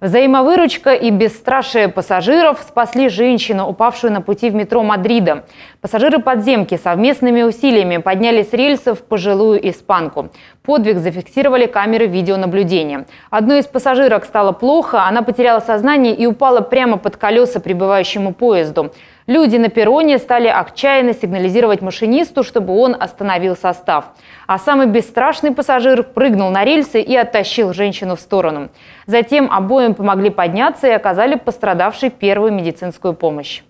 Взаимовыручка и бесстрашие пассажиров спасли женщину, упавшую на пути в метро Мадрида. Пассажиры подземки совместными усилиями подняли с рельсов пожилую испанку. Подвиг зафиксировали камеры видеонаблюдения. Одной из пассажирок стало плохо, она потеряла сознание и упала прямо под колеса прибывающему поезду. Люди на перроне стали отчаянно сигнализировать машинисту, чтобы он остановил состав. А самый бесстрашный пассажир прыгнул на рельсы и оттащил женщину в сторону. Затем обоим помогли подняться и оказали пострадавшей первую медицинскую помощь.